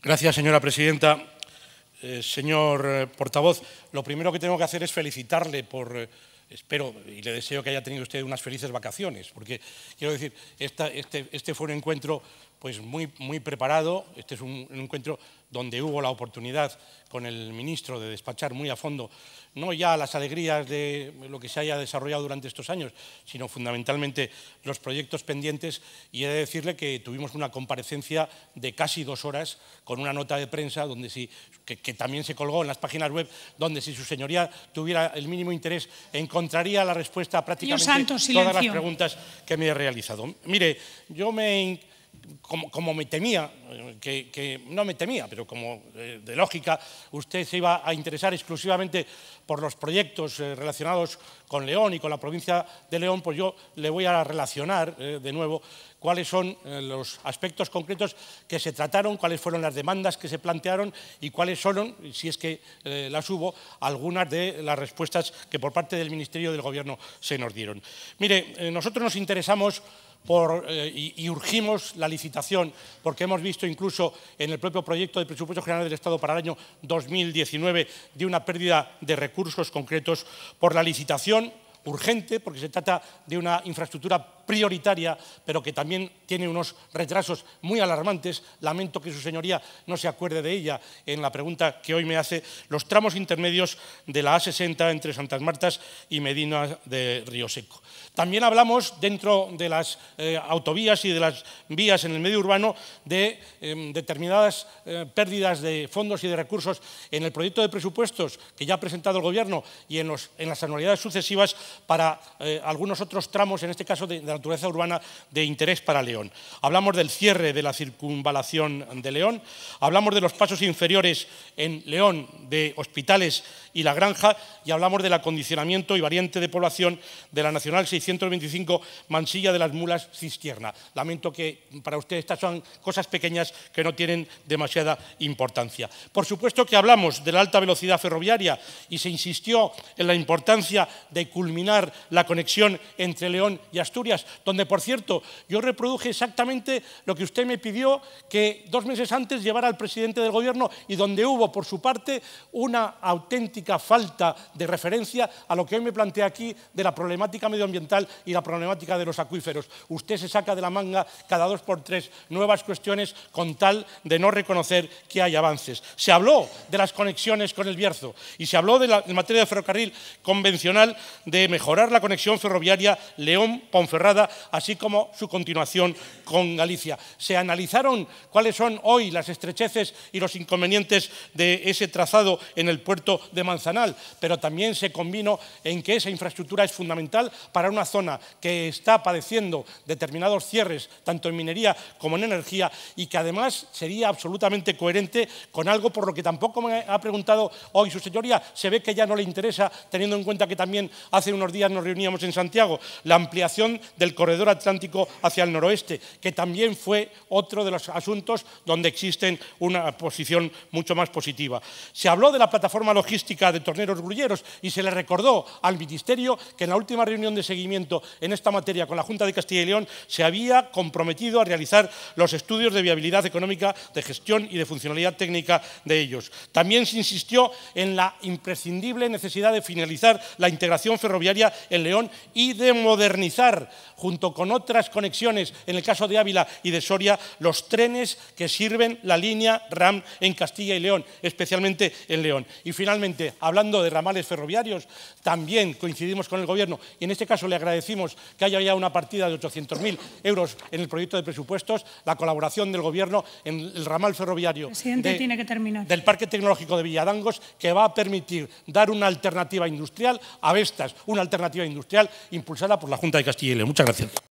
Gracias, señora presidenta. Eh, señor eh, portavoz, lo primero que tengo que hacer es felicitarle por... Eh, espero y le deseo que haya tenido usted unas felices vacaciones, porque quiero decir, este, este, fue un encuentro pues muy, muy preparado. Este es un, encuentro donde hubo la oportunidad con el ministro de despachar muy a fondo, no ya las alegrías de lo que se haya desarrollado durante estos años, sino fundamentalmente los proyectos pendientes. Y he de decirle que tuvimos una comparecencia de casi dos horas con una nota de prensa donde sí que, también se colgó en las páginas web, donde si su señoría tuviera el mínimo interés, encontraría la respuesta a prácticamente todas las preguntas que me he realizado. Mire, yo me como, me temía, que, no me temía, pero como eh, de lógica, usted se iba a interesar exclusivamente por los proyectos eh, relacionados con León y con la provincia de León, pues yo le voy a relacionar eh, de nuevo cuáles son eh, los aspectos concretos que se trataron, cuáles fueron las demandas que se plantearon y cuáles son, si es que eh, las hubo, algunas de las respuestas que por parte del Ministerio del Gobierno se nos dieron. Mire, eh, nosotros nos interesamos y, y, urgimos la licitación, porque hemos visto incluso en el propio proyecto de presupuesto general del Estado para el año 2019 de una pérdida de recursos concretos por la licitación urgente, porque se trata de una infraestructura prioritaria, pero que también tiene unos retrasos muy alarmantes. Lamento que su señoría no se acuerde de ella en la pregunta que hoy me hace. Los tramos intermedios de la A60 entre Santas Martas y Medina de Río Seco. También hablamos dentro de las eh, autovías y de las vías en el medio urbano de em, determinadas eh, pérdidas de fondos y de recursos en el proyecto de presupuestos que ya ha presentado el Gobierno y en las anualidades sucesivas para eh, algunos otros tramos, en este caso de, naturaleza urbana, de interés para León. Hablamos del cierre de la circunvalación de León, hablamos de los pasos inferiores en León de hospitales y la granja, y hablamos del acondicionamiento y variante de población de la Nacional 625 Mansilla de las Mulas Cistierna. Lamento que para ustedes estas son cosas pequeñas que no tienen demasiada importancia. Por supuesto que hablamos de la alta velocidad ferroviaria y se insistió en la importancia de culminar la conexión entre León y Asturias, donde, por cierto, yo reproduje exactamente lo que usted me pidió que dos meses antes llevara al presidente del Gobierno y donde hubo, por su parte, una auténtica falta de referencia a lo que hoy me plantea aquí de la problemática medioambiental y la problemática de los acuíferos. Usted se saca de la manga cada dos por tres nuevas cuestiones con tal de no reconocer que hay avances. Se habló de las conexiones con el Bierzo y se habló de la, materia de ferrocarril convencional de mejorar la conexión ferroviaria León-Ponferrada, así como su continuación con Galicia. Se analizaron cuáles son hoy las estrecheces y los inconvenientes de ese trazado en el puerto de Manzanal, pero también se combinó en que esa infraestructura es fundamental para una zona que está padeciendo determinados cierres, tanto en minería como en energía, y que además sería absolutamente coherente con algo por lo que tampoco me ha preguntado hoy su señoría. Se ve que ya no le interesa, teniendo en cuenta que también hace unos días nos reuníamos en Santiago, la ampliación del corredor atlántico hacia el noroeste, que también fue otro de los asuntos donde existen una posición mucho más positiva. Se habló de la plataforma logística de torneros grulleros y se le recordó al Ministerio que en la última reunión de seguimiento en esta materia con la Junta de Castilla y León se había comprometido a realizar los estudios de viabilidad económica, de gestión y de funcionalidad técnica de ellos. También se insistió en la imprescindible necesidad de finalizar la integración ferroviaria en León y de modernizar, junto con otras conexiones, en el caso de Ávila y de Soria, los trenes que sirven la línea RAM en Castilla y León, especialmente en León. Y finalmente, hablando de ramales ferroviarios, también coincidimos con el Gobierno y en este caso le agradecimos que haya ya una partida de 800.000 euros en el proyecto de presupuestos, la colaboración del Gobierno en el ramal ferroviario del Parque Tecnológico de Villadangos, que va a permitir dar una alternativa industrial a estas alternativa industrial impulsada por la Junta de Castilla y León. Muchas gracias.